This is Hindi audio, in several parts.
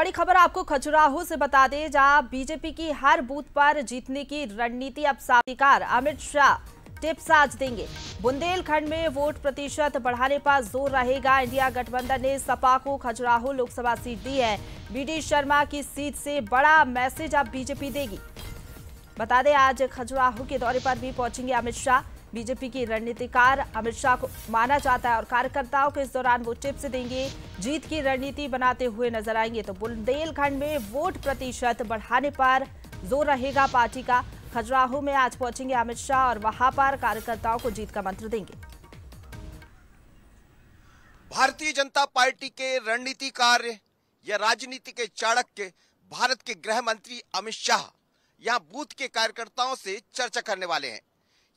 बड़ी खबर आपको खजुराहो से बता दें जहां बीजेपी की हर बूथ पर जीतने की रणनीति अब साधिकार अमित शाह टिप्स आज देंगे बुंदेलखंड में वोट प्रतिशत बढ़ाने पर जोर रहेगा इंडिया गठबंधन ने सपा को खजुराहो लोकसभा सीट दी है बीडी शर्मा की सीट से बड़ा मैसेज अब बीजेपी देगी बता दें आज खजुराहो के दौरे पर भी पहुंचेंगे अमित शाह बीजेपी की रणनीतिकार अमित शाह को माना जाता है और कार्यकर्ताओं को इस दौरान वो टिप्स देंगे जीत की रणनीति बनाते हुए नजर आएंगे तो बुंदेलखंड में वोट प्रतिशत बढ़ाने पर जोर रहेगा पार्टी का खजुराहो में आज पहुंचेंगे अमित शाह और वहां पर कार्यकर्ताओं को जीत का मंत्र देंगे भारतीय जनता पार्टी के रणनीति कार्य या राजनीति के चाणक्य भारत के गृह मंत्री अमित शाह यहाँ बूथ के कार्यकर्ताओं से चर्चा करने वाले हैं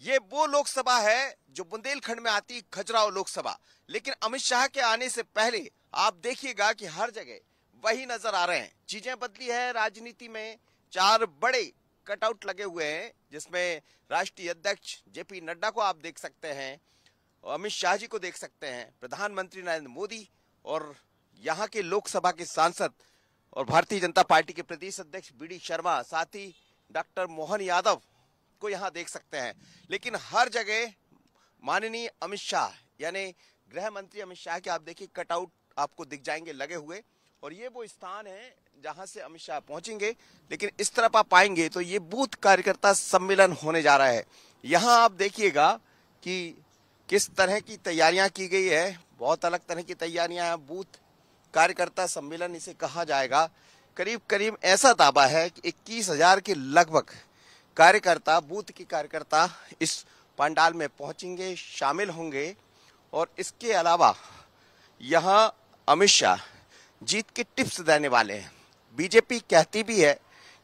ये वो लोकसभा है जो बुंदेलखंड में आती खजुराव लोकसभा लेकिन अमित शाह के आने से पहले आप देखिएगा कि हर जगह वही नजर आ रहे हैं चीजें बदली है राजनीति में चार बड़े कटआउट लगे हुए हैं जिसमें राष्ट्रीय अध्यक्ष जेपी नड्डा को आप देख सकते हैं अमित शाह जी को देख सकते हैं प्रधानमंत्री नरेंद्र मोदी और यहाँ के लोकसभा के सांसद और भारतीय जनता पार्टी के प्रदेश अध्यक्ष बी डी शर्मा साथ ही डॉक्टर मोहन यादव को यहाँ देख सकते हैं लेकिन हर जगह माननीय अमित शाह यानी गृह मंत्री अमित शाह के आप देखिए कटआउट आपको दिख जाएंगे लगे हुए और ये वो स्थान है जहां से अमित शाह पहुंचेंगे लेकिन इस तरफ आप पाएंगे तो ये बूथ कार्यकर्ता सम्मेलन होने जा रहा है यहाँ आप देखिएगा कि किस तरह की तैयारियां की गई है बहुत अलग तरह की तैयारियां हैं बूथ कार्यकर्ता सम्मेलन इसे कहा जाएगा करीब करीब ऐसा दावा है कि इक्कीस हजार के लगभग कार्यकर्ता बूथ की कार्यकर्ता इस पंडाल में पहुंचेंगे शामिल होंगे और इसके अलावा यहाँ अमित शाह जीत की टिप्स देने वाले हैं बीजेपी कहती भी है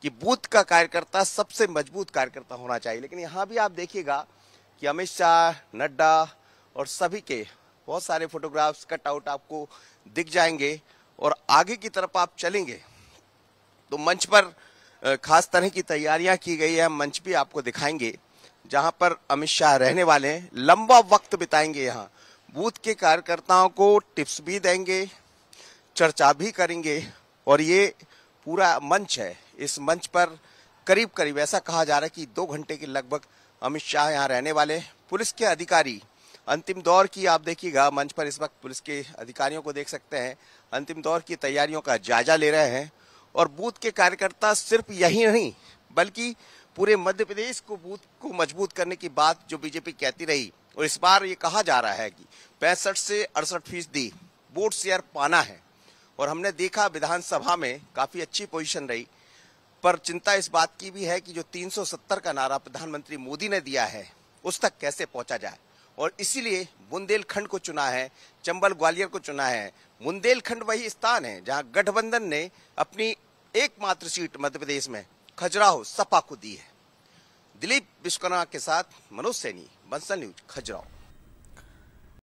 कि बूथ का कार्यकर्ता सबसे मजबूत कार्यकर्ता होना चाहिए लेकिन यहाँ भी आप देखिएगा कि अमित शाह नड्डा और सभी के बहुत सारे फोटोग्राफ्स कट आउट आपको दिख जाएंगे और आगे की तरफ आप चलेंगे तो मंच पर खास तरह की तैयारियां की गई है मंच भी आपको दिखाएंगे जहां पर अमित शाह रहने वाले हैं लंबा वक्त बिताएंगे यहाँ बूथ के कार्यकर्ताओं को टिप्स भी देंगे चर्चा भी करेंगे और ये पूरा मंच है इस मंच पर करीब करीब ऐसा कहा जा रहा है कि दो घंटे के लगभग अमित शाह यहाँ रहने वाले पुलिस के अधिकारी अंतिम दौर की आप देखिएगा मंच पर इस वक्त पुलिस के अधिकारियों को देख सकते हैं अंतिम दौर की तैयारियों का जायजा ले रहे हैं और बूथ के कार्यकर्ता सिर्फ यही नहीं बल्कि पूरे मध्य प्रदेश को बूथ को मजबूत करने की बात जो बीजेपी कहती रही और इस बार ये कहा जा रहा है कि पैंसठ से अड़सठ फीसदी वोट शेयर पाना है और हमने देखा विधानसभा में काफ़ी अच्छी पोजीशन रही पर चिंता इस बात की भी है कि जो 370 का नारा प्रधानमंत्री मोदी ने दिया है उस तक कैसे पहुंचा जाए और इसीलिए बुंदेलखंड को चुना है चंबल ग्वालियर को चुना है बुंदेलखंड वही स्थान है जहां गठबंधन ने अपनी एकमात्र सीट मध्य प्रदेश में खजुराहो सपा को दी है दिलीप विश्वकर्मा के साथ मनोज सैनी बंसल न्यूज खजुराहो